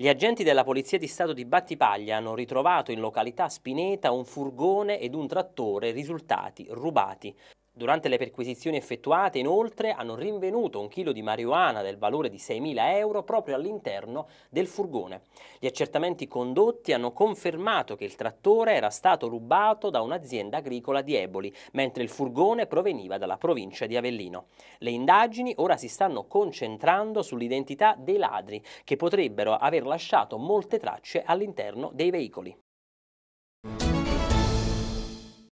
Gli agenti della Polizia di Stato di Battipaglia hanno ritrovato in località Spineta un furgone ed un trattore risultati rubati. Durante le perquisizioni effettuate, inoltre, hanno rinvenuto un chilo di marijuana del valore di 6.000 euro proprio all'interno del furgone. Gli accertamenti condotti hanno confermato che il trattore era stato rubato da un'azienda agricola di Eboli, mentre il furgone proveniva dalla provincia di Avellino. Le indagini ora si stanno concentrando sull'identità dei ladri, che potrebbero aver lasciato molte tracce all'interno dei veicoli.